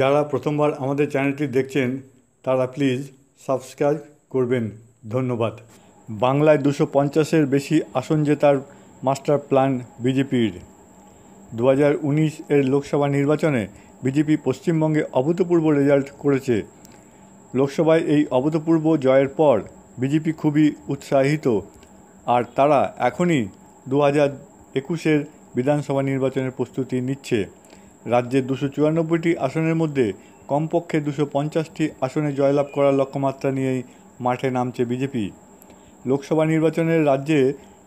যারা প্রথমবার আমাদের চ্যানেলটি দেখছেন তারা প্লিজ সাবস্ক্রাইব করবেন ধন্যবাদ বাংলায় দুশো পঞ্চাশের বেশি আসন জেতার মাস্টার প্ল্যান বিজেপির দু এর লোকসভা নির্বাচনে বিজেপি পশ্চিমবঙ্গে অভূতপূর্ব রেজাল্ট করেছে লোকসভায় এই অভূতপূর্ব জয়ের পর বিজেপি খুবই উৎসাহিত আর তারা এখনই দু হাজার একুশের বিধানসভা নির্বাচনের প্রস্তুতি নিচ্ছে রাজ্যের দুশো চুরানব্বইটি আসনের মধ্যে কমপক্ষে দুশো পঞ্চাশটি আসনে জয়লাভ করার লক্ষ্যমাত্রা নিয়েই মাঠে নামছে বিজেপি লোকসভা নির্বাচনের রাজ্যে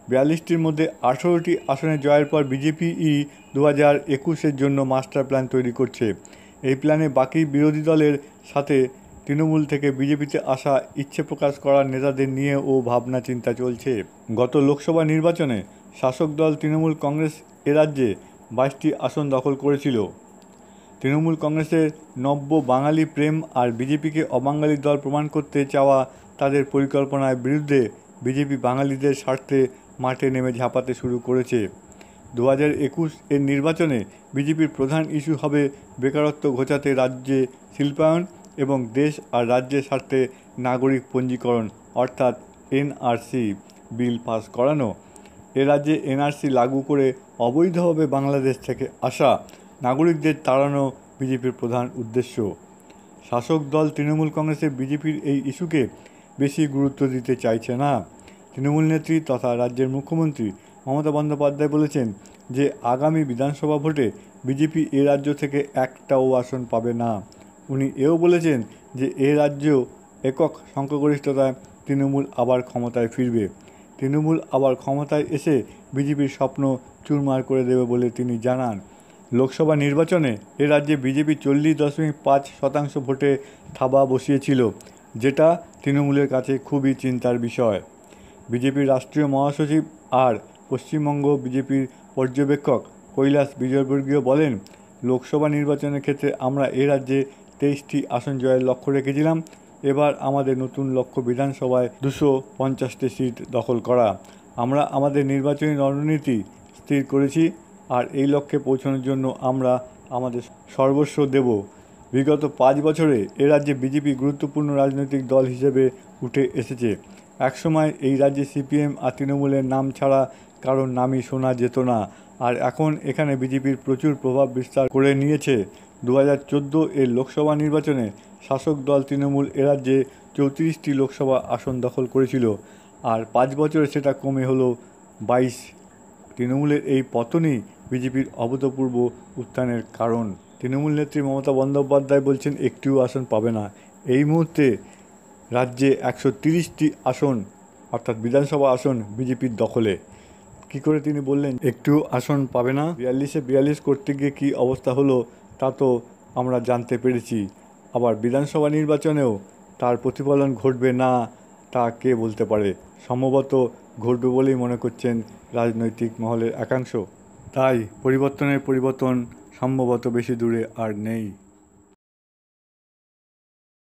বিয়াল্লিশটির মধ্যে আঠেরোটি আসনে জয়ের পর বিজেপি ই দু হাজার একুশের জন্য মাস্টার প্ল্যান তৈরি করছে এই প্ল্যানে বাকি বিরোধী দলের সাথে তৃণমূল থেকে বিজেপিতে আসা ইচ্ছে প্রকাশ করার নেতাদের নিয়ে ও ভাবনা চিন্তা চলছে গত লোকসভা নির্বাচনে শাসক দল তৃণমূল কংগ্রেস এ রাজ্যে বাইশটি আসন দখল করেছিল তৃণমূল কংগ্রেসের নব্য বাঙালি প্রেম আর বিজেপিকে অবাঙালি দল প্রমাণ করতে চাওয়া তাদের পরিকল্পনার বিরুদ্ধে বিজেপি বাঙালিদের স্বার্থে মাঠে নেমে ঝাঁপাতে শুরু করেছে দু হাজার একুশ এর নির্বাচনে বিজেপির প্রধান ইস্যু হবে বেকারত্ব ঘোচাতে রাজ্যে শিল্পায়ন এবং দেশ আর রাজ্যের স্বার্থে নাগরিক পঞ্জীকরণ অর্থাৎ এনআরসি বিল পাস করানো এ রাজ্যে এনআরসি লাগু করে অবৈধভাবে বাংলাদেশ থেকে আসা নাগরিকদের তাড়ানো বিজেপির প্রধান উদ্দেশ্য শাসক দল তৃণমূল কংগ্রেসের বিজেপির এই ইস্যুকে বেশি গুরুত্ব দিতে চাইছে না তৃণমূল নেত্রী তথা রাজ্যের মুখ্যমন্ত্রী মমতা বন্দ্যোপাধ্যায় বলেছেন যে আগামী বিধানসভা ভোটে বিজেপি এ রাজ্য থেকে একটাও আসন পাবে না উনি এও বলেছেন যে এ রাজ্য একক সংখ্যাগরিষ্ঠতায় তৃণমূল আবার ক্ষমতায় ফিরবে তৃণমূল আবার ক্ষমতায় এসে বিজেপির স্বপ্ন চুরমার করে দেবে বলে তিনি জানান লোকসভা নির্বাচনে এ রাজ্যে বিজেপি চল্লিশ দশমিক পাঁচ শতাংশ ভোটে থাবা বসিয়েছিল যেটা তৃণমূলের কাছে খুবই চিন্তার বিষয় বিজেপির রাষ্ট্রীয় মহাসচিব আর পশ্চিমবঙ্গ বিজেপির পর্যবেক্ষক কৈলাস বিজয়বর্গীয় বলেন লোকসভা নির্বাচনের ক্ষেত্রে আমরা এ রাজ্যে তেইশটি আসন জয়ের লক্ষ্য রেখেছিলাম এবার আমাদের নতুন লক্ষ্য বিধানসভায় দুশো পঞ্চাশটি সিট দখল করা আমরা আমাদের নির্বাচনী রণনীতি স্থির করেছি আর এই লক্ষ্যে পৌঁছানোর জন্য আমরা আমাদের সর্বস্ব দেব বিগত পাঁচ বছরে এ রাজ্যে বিজেপি গুরুত্বপূর্ণ রাজনৈতিক দল হিসেবে উঠে এসেছে একসময় এই রাজ্যে সিপিএম আর তৃণমূলের নাম ছাড়া কারোর নামই শোনা যেত না আর এখন এখানে বিজেপির প্রচুর প্রভাব বিস্তার করে নিয়েছে দু এর লোকসভা নির্বাচনে শাসক দল তৃণমূল এরাজ্যে চৌত্রিশটি লোকসভা আসন দখল করেছিল আর পাঁচ বছরে সেটা কমে হলো বাইশ তৃণমূলের এই পতনই বিজেপির অভূতপূর্ব উত্থানের কারণ তৃণমূল নেত্রী মমতা বন্দ্যোপাধ্যায় বলছেন একটিও আসন পাবে না এই মুহূর্তে রাজ্যে একশো তিরিশটি আসন অর্থাৎ বিধানসভা আসন বিজেপির দখলে কি করে তিনি বললেন একটু আসন পাবে না বিয়াল্লিশে বিয়াল্লিশ করতে গিয়ে কী অবস্থা হলো তা তো আমরা জানতে পেরেছি আবার বিধানসভা নির্বাচনেও তার প্রতিফলন ঘটবে না তা কে বলতে পারে সম্ভবত ঘটবে বলেই মনে করছেন রাজনৈতিক মহলের একাংশ তাই পরিবর্তনের পরিবর্তন সম্ভবত বেশি দূরে আর নেই